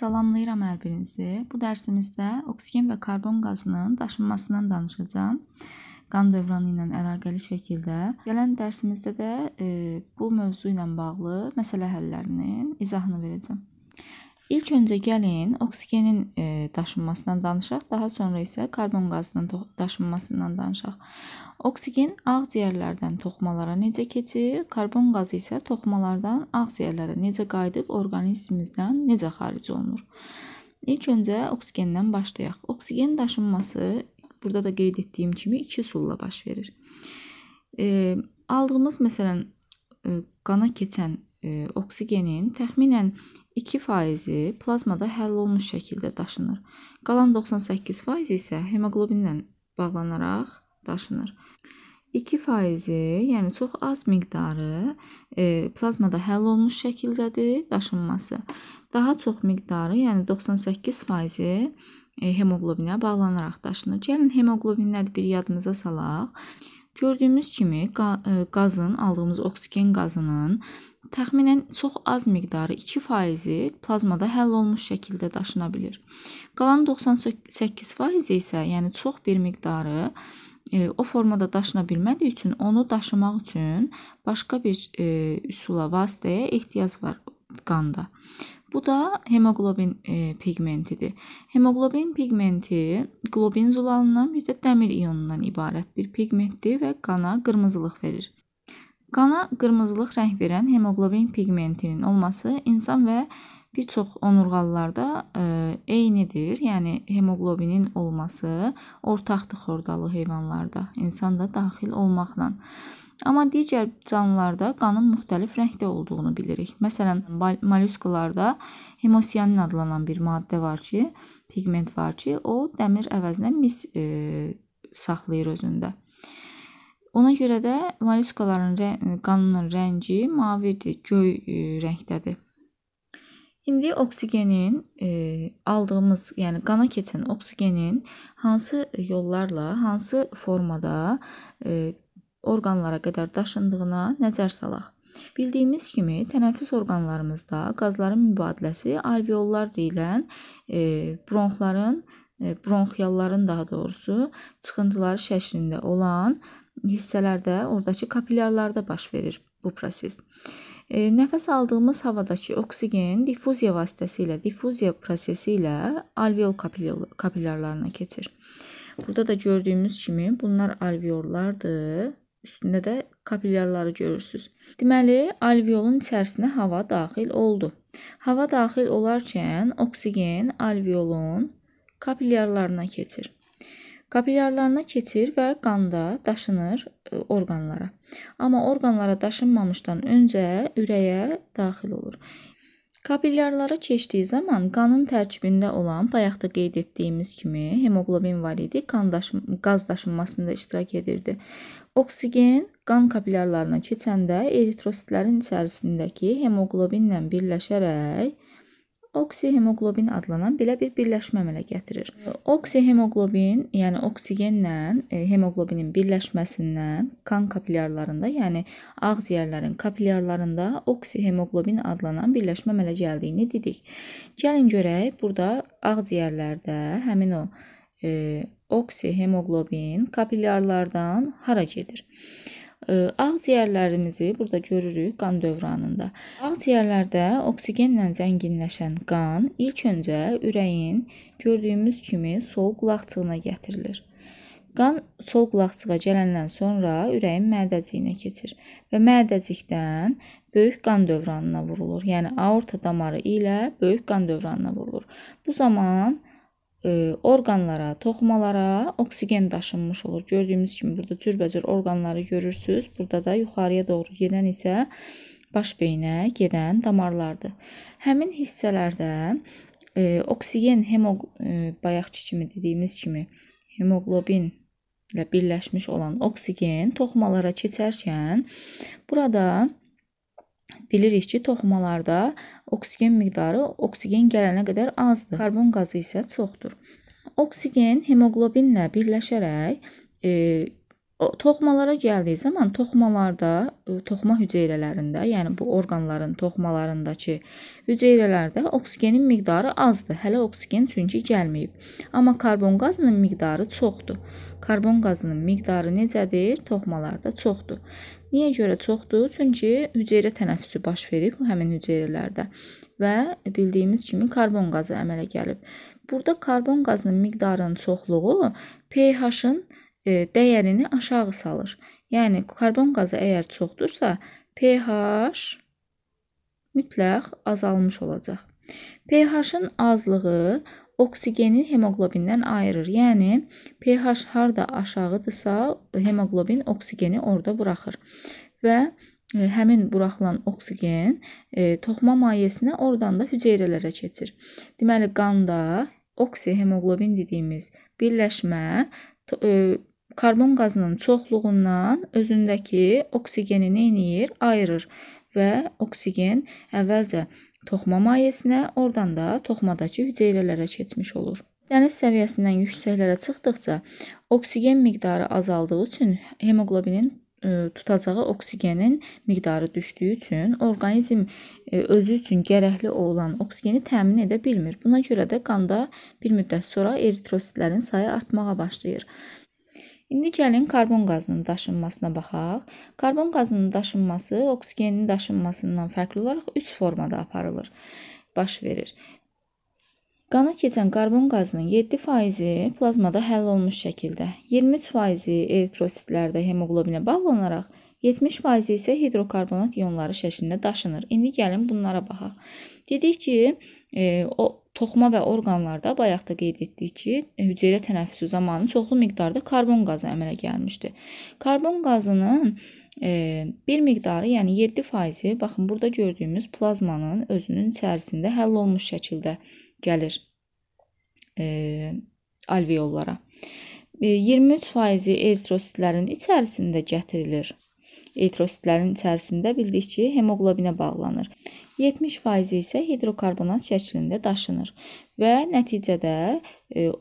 Salamlayıram hər birinizi. Bu dərsimizdə oksigen və karbon qazının daşınmasından danışacağım. Qan dövranı ilə əlaqəli şəkildə. Gələn dərsimizdə də e, bu mövzu ilə bağlı məsələ həllərinin izahını verəcəm. İlk öncə gəlin oksigenin e, daşınmasından danışaq, daha sonra isə karbon qazının daşınmasından danışaq. Oksigen ağciyərlərdən toxumalara necə keçir, karbon qazı isə toxumalardan ağciyərlərə necə qayıdıb orqanizmimizdən necə xaric olunur? İlk öncə oksigendən başlayaq. Oksigen daşınması burada da qeyd etdiyim kimi iki sulla baş verir. E, aldığımız məsələn e, qana keçən E, oksigenin təxminən 2 faizi plazmada həll olunmuş şəkildə daşınır. Qalan 98 faizi isə hemoqlobinlə bağlanaraq daşınır. 2 faizi, yəni çox az miqdarı e, plazmada həll olunmuş şəkildədir daşınması. Daha çox miqdarı, yəni 98 faizi e, hemoqlobinə bağlanaraq daşınır. Gəlin hemoqlobin nədir bir yadımıza salaq. Gördüyümüz kimi e, qazın, aldığımız oksigen qazının təxminən çox az miqdarı 2% plazmada həll olmuş şəkildə daşına bilər. Qalan 98% isə, yəni çox bir miqdarı e, o formada daşına bilmədiyi üçün onu daşımaq üçün başqa bir e, üsula, vasitəyə ehtiyac var qanda. Bu da hemoqlobin e, pigmentidir. Hemoqlobin pigmenti qlobin zülalından bir də dəmir ionundan ibarət bir pigmentdir və qana qırmızılıq verir. Qana qırmızılıq rəng verən hemoqlobin pigmentinin olması insan və bir çox onurğalılarda e, eynidir. Yəni hemoqlobinin olması ortaqdır xordalı heyvanlarda, insan da daxil olmaqla. Amma digər canlılarda qanın müxtəlif rəngdə olduğunu bilirik. Məsələn, mollyuskalarda hemosianin adlanan bir maddə var ki, pigment var ki, o dəmir əvəzinə mis e, saxlayır özündə. Ona görə də mollyuskaların rə qanının rəngi mavidir, göy e, rəngdədir. İndi oksigenin e, aldığımız, yəni qana keçən oksigenin hansı yollarla, hansı formada e, orqanlara qədər daşındığına nəzər salaq. Bildiyimiz kimi, tənəffüs orqanlarımızda qazların mübadiləsi alveollar deyilən e, bronxların, e, bronxialların daha doğrusu çıxıntıları şəklində olan hissələrdə, ordakı kapilyarlarda baş verir bu proses. E, nəfəs aldığımız havadakı oksigen diffuziya vasitəsilə, diffuziya prosesi ilə alveol kapilyarlarına keçir. Burada da gördüyümüz kimi bunlar alveollardır üstündə də kapilyarları görürsüz. Deməli, alveolun içərisinə hava daxil oldu. Hava daxil olarkən oksigen alveolun kapilyarlarına keçir. Kapilyarlarına keçir və qanda daşınır e, orqanlara. Amma orqanlara daşınmamışdan öncə ürəyə daxil olur. Kapilyarlara keçdiyi zaman qanın tərkibində olan bayaqda qeyd etdiyimiz kimi hemoqlobin var idi, qan daşın qaz daşınmasında iştirak edirdi. Oksigen qan kapillyarlarına keçəndə eritrositlərin içərisindəki hemoqlobinlə birləşərək oksihemoqlobin adlanan belə bir birləşmə əmələ gətirir. Oksihemoqlobin, yəni oksigenlə e, hemoqlobinin birləşməsindən qan kapillyarlarında, yəni ağciyərlərin kapillyarlarında oksihemoqlobin adlanan birləşmə əmələ gəldiyini dedik. Gəlin görək, burada ağciyərlərdə həmin o e, oksihemoglobin kapilyarlardan hara gedir? Ağciyərlərimizi burada görürük qan dövranında. Ağciyərlərdə oksigenlə zənginləşən qan ilk öncə ürəyin gördüyümüz kimi sol qulaqçığına gətirilir. Qan sol qulaqçığa gələndən sonra ürəyin mədəciyinə keçir və mədəcikdən böyük qan dövranına vurulur. Yəni aorta damarı ilə böyük qan dövranına vurulur. Bu zaman e, orqanlara, toxumalara oksigen daşınmış olur. Gördüyümüz kimi burada cürbəcür orqanları görürsüz. Burada da yuxarıya doğru gedən isə baş beynə gedən damarlardır. Həmin hissələrdə e, oksigen hemo e, bayaqçı kimi dediyimiz kimi hemoqlobin ilə birləşmiş olan oksigen toxumalara keçərkən burada bilirik ki, toxumalarda oksigen miqdarı oksigen gələnə qədər azdır. Karbon qazı isə çoxdur. Oksigen hemoqlobinlə birləşərək e, toxumalara gəldiyi zaman toxumalarda, e, toxuma hüceyrələrində, yəni bu orqanların toxumalarındakı hüceyrələrdə oksigenin miqdarı azdır. Hələ oksigen çünki gəlməyib. Amma karbon qazının miqdarı çoxdur. Karbon qazının miqdarı necədir? Toxumalarda çoxdur. Niyə görə çoxdur? Çünki hüceyrə tənəffüsü baş verib həmin hüceyrələrdə və bildiyimiz kimi karbon qazı əmələ gəlib. Burada karbon qazının miqdarının çoxluğu pH-ın e, dəyərini aşağı salır. Yəni karbon qazı əgər çoxdursa, pH mütləq azalmış olacaq. pH-ın azlığı oksigeni hemoqlobindən ayırır. Yəni pH harda aşağıdırsa, hemoqlobin oksigeni orada buraxır. Və e, həmin buraxılan oksigen e, toxuma mayesinə oradan da hüceyrələrə keçir. Deməli qanda oksihemoqlobin dediyimiz birləşmə e, karbon qazının çoxluğundan özündəki oksigeni nə edir? Ayırır və oksigen əvvəlcə toxma mayesinə, oradan da toxmadakı hüceyrələrə keçmiş olur. Dəniz səviyyəsindən yüksəklərə çıxdıqca oksigen miqdarı azaldığı üçün hemoqlobinin e, tutacağı oksigenin miqdarı düşdüyü üçün orqanizm e, özü üçün gərəkli olan oksigeni təmin edə bilmir. Buna görə də qanda bir müddət sonra eritrositlərin sayı artmağa başlayır. İndi gəlin karbon qazının daşınmasına baxaq. Karbon qazının daşınması oksigenin daşınmasından fərqli olaraq 3 formada aparılır, baş verir. Qana keçən karbon qazının 7%-i plazmada həll olunmuş şəkildə, 23%-i eritrositlərdə hemoqlobinə bağlanaraq 70% isə hidrokarbonat ionları şəklində daşınır. İndi gəlin bunlara baxaq. Dedik ki, e, o toxuma və orqanlarda bayaq da qeyd etdik ki, e, hüceyrə tənəffüsü zamanı çoxlu miqdarda karbon qazı əmələ gəlmişdi. Karbon qazının e, bir miqdarı, yəni 7%-i, baxın burada gördüyümüz plazmanın özünün içərisində həll olunmuş şəkildə gəlir e, alveollara. 23%-i e, eritrositlərin içərisində gətirilir eritrositlərin içərisində bildik ki, hemoqlobinə bağlanır. 70% isə hidrokarbonat şəklində daşınır və nəticədə e,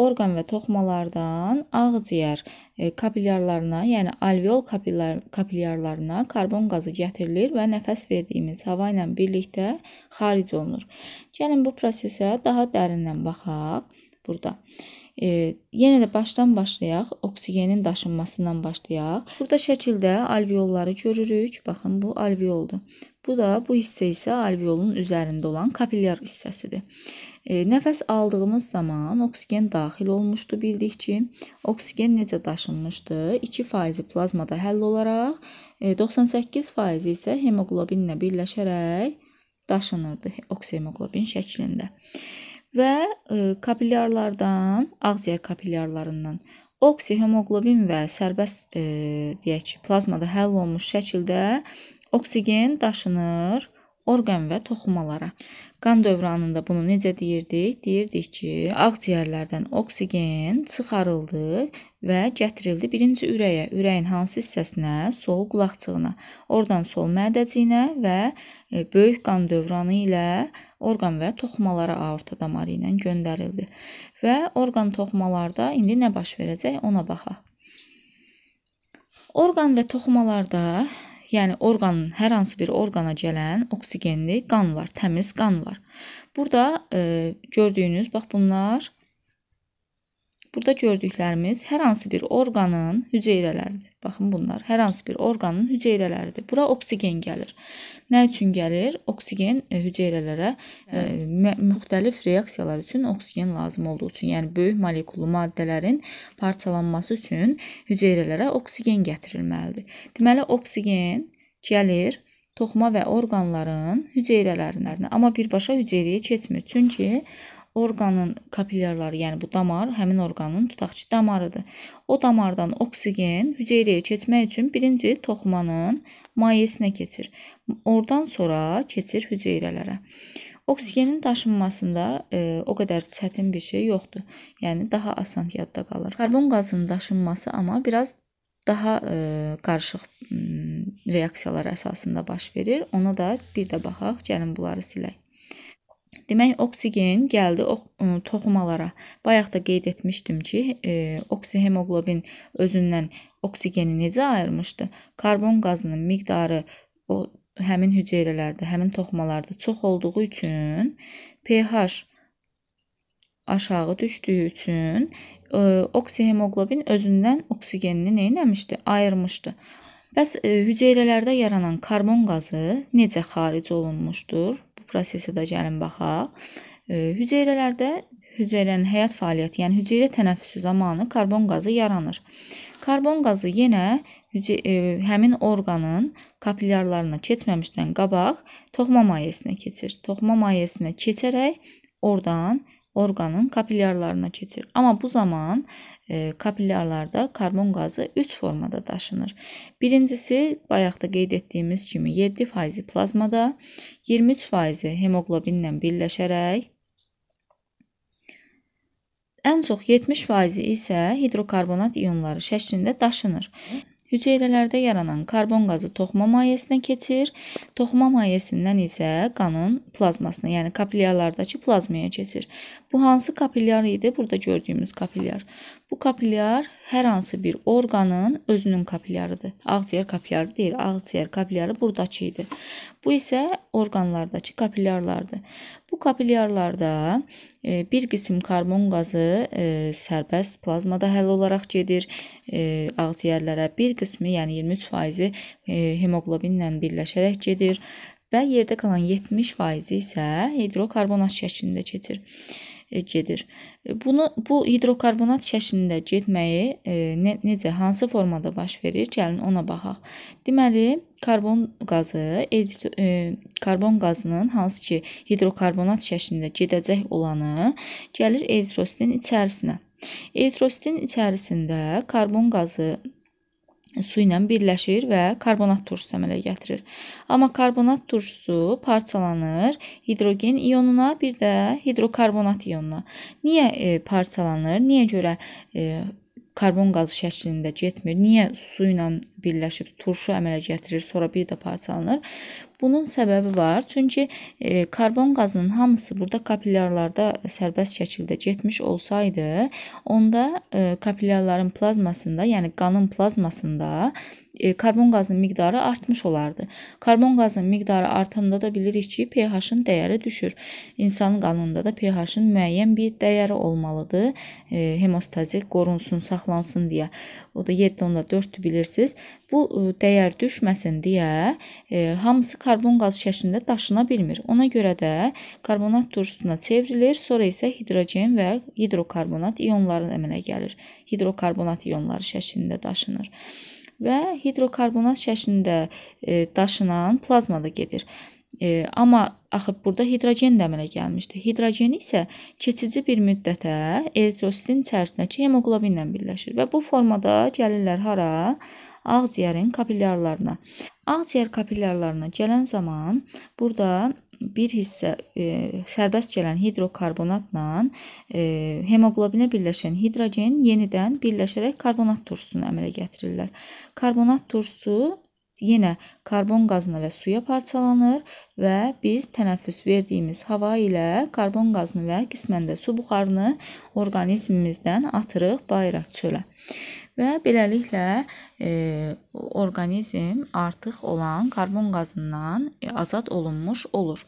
orqan və toxumalardan ağciyər e, kapilyarlarına, yəni alveol kapillar, kapilyarlarına karbon qazı gətirilir və nəfəs verdiyimiz hava ilə birlikdə xaric olunur. Gəlin bu prosesə daha dərindən baxaq burada. Yenə də başdan başlayaq, oksigenin daşınmasından başlayaq. Burada şəkildə alveolları görürük. Baxın, bu alveoldur. Bu da bu hissə isə alveolun üzərində olan kapilyar hissəsidir. E, nəfəs aldığımız zaman oksigen daxil olmuşdu bildik ki, oksigen necə daşınmışdı? 2% plazmada həll olaraq, e, 98% isə hemoqlobinlə birləşərək daşınırdı oksihemoqlobin şəklində və e, kapilyarlardan, ağciyər kapilyarlarından oksihemoqlobin və sərbəst e, deyək ki, plazmada həll olunmuş şəkildə oksigen daşınır orqan və toxumalara. Qan dövranında bunu necə deyirdik? Deyirdik ki, ağciyərlərdən oksigen çıxarıldı və gətirildi birinci ürəyə, ürəyin hansı hissəsinə? Sol qulaqçığına. Oradan sol mədəciyinə və e, böyük qan dövranı ilə orqan və toxumalara aorta damarı ilə göndərildi. Və orqan toxumalarda indi nə baş verəcək ona baxaq. Orqan və toxumalarda Yəni orqanın hər hansı bir orqana gələn oksigenli qan var, təmiz qan var. Burada e, gördüyünüz bax bunlar Burada gördüklərimiz hər hansı bir orqanın hüceyrələridir. Baxın bunlar hər hansı bir orqanın hüceyrələridir. Bura oksigen gəlir. Nə üçün gəlir? Oksigen e, hüceyrələrə e, müxtəlif reaksiyalar üçün oksigen lazım olduğu üçün, yəni böyük molekullu maddələrin parçalanması üçün hüceyrələrə oksigen gətirilməlidir. Deməli oksigen gəlir toxuma və orqanların hüceyrələrinə, amma birbaşa hüceyrəyə keçmir. Çünki orqanın kapilyarları, yəni bu damar həmin orqanın tutaq ki, damarıdır. O damardan oksigen hüceyrəyə keçmək üçün birinci toxumanın mayesinə keçir. Oradan sonra keçir hüceyrələrə. Oksigenin daşınmasında e, o qədər çətin bir şey yoxdur. Yəni daha asan yadda qalır. Karbon qazının daşınması amma biraz daha e, qarışıq reaksiyalar əsasında baş verir. Ona da bir də baxaq. Gəlin bunları silək. Demək, oksigen gəldi e, toxumalara. Bayaq da qeyd etmişdim ki, e, oksihemoglobin özündən oksigeni necə ayırmışdı? Karbon qazının miqdarı o həmin hüceyrələrdə, həmin toxumalarda çox olduğu üçün pH aşağı düşdüyü üçün e, oksihemoglobin özündən oksigenini nə etmişdi? Ayırmışdı. Bəs e, hüceyrələrdə yaranan karbon qazı necə xaric olunmuşdur? prosesi də gəlin baxaq. Hüceyrələrdə hüceyrənin həyat fəaliyyəti, yəni hüceyrə tənəffüsü zamanı karbon qazı yaranır. Karbon qazı yenə hüce e, həmin orqanın kapilyarlarına keçməmişdən qabaq toxma mayesinə keçir. Toxma mayesinə keçərək oradan orqanın kapilyarlarına keçir. Amma bu zaman e, kapilyarlarda karbon qazı 3 formada daşınır. Birincisi, bayaqda qeyd etdiyimiz kimi 7% plazmada, 23% hemoqlobinlə birləşərək ən çox 70% isə hidrokarbonat ionları şəklində daşınır. Hüceyrələrdə yaranan karbon qazı toxuma mayesinə keçir. Toxuma mayesindən isə qanın plazmasına, yəni kapillyarlardakı plazmaya keçir. Bu hansı kapilyar idi? Burada gördüyümüz kapilyar. Bu kapilyar hər hansı bir orqanın özünün kapilyarıdır. Ağciyər kapilyarı deyil, ağciyər kapilyarı burdakı idi. Bu isə orqanlardakı kapilyarlardır. Bu kapilyarlarda e, bir qism karbon qazı e, sərbəst plazmada həll olaraq gedir e, ağciyərlərə, bir qismi, yəni 23%-i hemoqlobinlə birləşərək gedir və yerdə qalan 70%-i isə hidrokarbonat şəklində keçir. E, gedir. E, bunu bu hidrokarbonat şəklində getməyi e, ne, necə, hansı formada baş verir? Gəlin ona baxaq. Deməli, karbon qazı, e, karbon qazının hansı ki hidrokarbonat şəklində gedəcək olanı gəlir eritrositin içərisinə. Eritrositin içərisində karbon qazı su ilə birləşir və karbonat turşusu əmələ gətirir. Amma karbonat turşusu parçalanır hidrogen ionuna, bir də hidrokarbonat ionuna. Niyə e, parçalanır? Niyə görə e, karbon qazı şəklində getmir? Niyə su ilə birləşib turşu əmələ gətirir, sonra bir də parçalanır. Bunun səbəbi var. Çünki e, karbon qazının hamısı burada kapillyarlarda sərbəst şəkildə getmiş olsaydı, onda e, kapillyarların plazmasında, yəni qanın plazmasında e, karbon qazının miqdarı artmış olardı. Karbon qazının miqdarı artanda da bilirik ki, pH-ın dəyəri düşür. İnsanın qanında da pH-ın müəyyən bir dəyəri olmalıdır. E, hemostazi qorunsun, saxlansın deyə. O da 7.4-dür bilirsiniz. Bu dəyər düşməsin deyə e, hamısı karbon qazı şəklində daşına bilmir. Ona görə də karbonat turşusuna çevrilir, sonra isə hidrogen və hidrokarbonat ionları əmələ gəlir. Hidrokarbonat ionları şəklində daşınır və hidrokarbonat şəklində e, daşınan plazma da gedir. E, amma axı burada hidrogen də əmələ gəlmişdi. Hidrogen isə keçici bir müddətə eritrositin içərisindəki hemoqlobinlə birləşir və bu formada gəlirlər hara? ağciyərin kapilyarlarına. Ağciyər kapilyarlarına gələn zaman burada bir hissə e, sərbəst gələn hidrokarbonatla e, hemoqlobinə birləşən hidrogen yenidən birləşərək karbonat turşusunu əmələ gətirirlər. Karbonat turşusu yenə karbon qazına və suya parçalanır və biz tənəffüs verdiyimiz hava ilə karbon qazını və qismən də su buxarını orqanizmimizdən atırıq bayıra çölə və beləliklə e, orqanizm artıq olan karbon qazından e, azad olunmuş olur.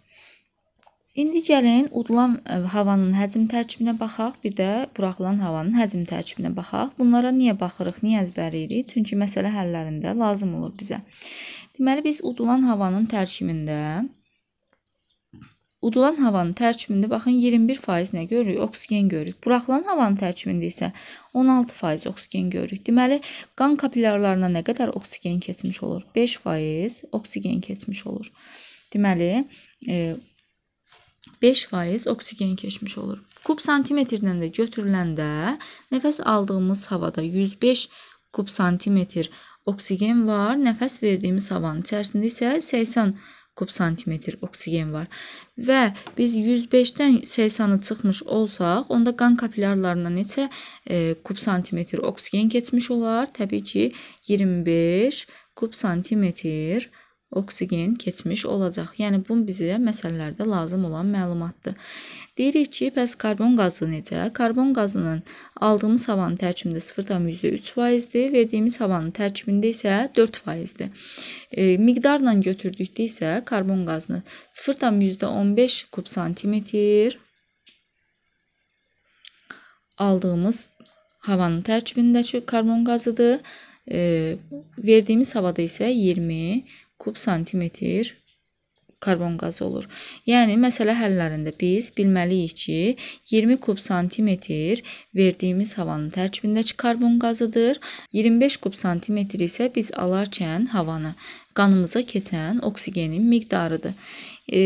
İndi gəlin udulan e, havanın həcm tərkibinə baxaq, bir də buraxılan havanın həcm tərkibinə baxaq. Bunlara niyə baxırıq, niyə əzbərləyirik? Çünki məsələ həllərində lazım olur bizə. Deməli biz udulan havanın tərkibində Udulan havanın tərkibində baxın 21% nə görürük? Oksigen görürük. Buraxılan havanın tərkibində isə 16% oksigen görürük. Deməli, qan kapillarlarına nə qədər oksigen keçmiş olur? 5% oksigen keçmiş olur. Deməli, 5% e, oksigen keçmiş olur. Kub santimetrlə də götürüləndə nəfəs aldığımız havada 105 kub santimetr oksigen var. Nəfəs verdiyimiz havanın içərisində isə 80 kub santimetr oksigen var. Və biz 105-dən 80-ı çıxmış olsaq, onda qan kapillarlarına neçə e, kub santimetr oksigen keçmiş olar? Təbii ki, 25 kub santimetr oksigen oksigen keçmiş olacaq. Yəni bu bizə məsələlərdə lazım olan məlumatdır. Deyirik ki, bəs karbon qazı necə? Karbon qazının aldığımız havanın tərkibində 0,3%dir, verdiyimiz havanın tərkibində isə 4%dir. E, miqdarla götürdükdə isə karbon qazını 0,15 kub santimetr aldığımız havanın tərkibindəki karbon qazıdır. E, verdiyimiz havada isə 20 kub santimetr karbon qazı olur. Yəni məsələ həllərində biz bilməliyik ki, 20 kub santimetr verdiyimiz havanın tərkibindəki karbon qazıdır. 25 kub santimetr isə biz alarkən havanı qanımıza keçən oksigenin miqdarıdır. E,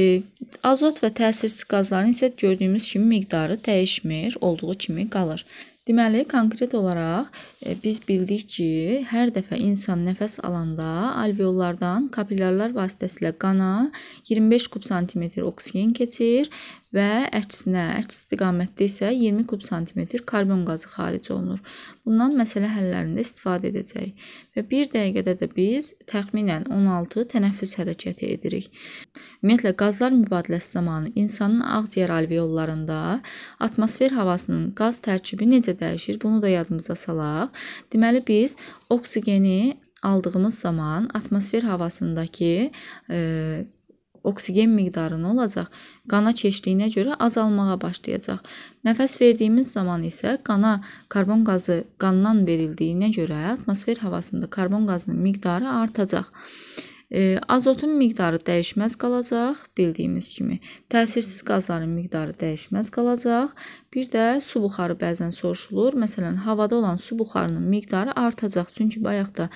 azot və təsirsiz qazların isə gördüyümüz kimi miqdarı dəyişmir, olduğu kimi qalır. Deməli, konkret olaraq e, biz bildik ki, hər dəfə insan nəfəs alanda alveollardan kapillarlar vasitəsilə qana 25 kub santimetr oksigen keçir və əksinə, əks istiqamətdə isə 20 kub santimetr karbon qazı xaric olunur. Bundan məsələ həllərində istifadə edəcəyik və 1 dəqiqədə də biz təxminən 16 tənəffüs hərəkəti edirik. Ümumiyyətlə qazlar mübadiləsi zamanı insanın ağciyər alveollarında atmosfer havasının qaz tərkibi necə dəyişir, bunu da yadımıza salaq. Deməli biz oksigeni aldığımız zaman atmosfer havasındakı e, oksigen miqdarı nə olacaq? Qana keçdiyinə görə azalmağa başlayacaq. Nəfəs verdiyimiz zaman isə qana karbon qazı qandan verildiyinə görə atmosfer havasında karbon qazının miqdarı artacaq. Azotun miqdarı dəyişməz qalacaq, bildiyimiz kimi. Təsirsiz qazların miqdarı dəyişməz qalacaq. Bir də su buxarı bəzən soruşulur. Məsələn, havada olan su buxarının miqdarı artacaq. Çünki bayaqda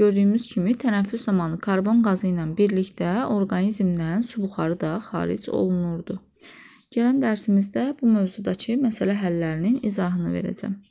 gördüyümüz kimi tənəffüs zamanı karbon qazı ilə birlikdə orqanizmdən su buxarı da xaric olunurdu. Gələn dərsimizdə bu mövzudakı məsələ həllərinin izahını verəcəm.